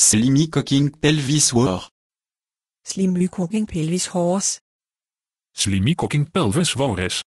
Slimy Cooking Pelvis War. Slimy Cooking Pelvis Horse. Slimy Cooking Pelvis Wores.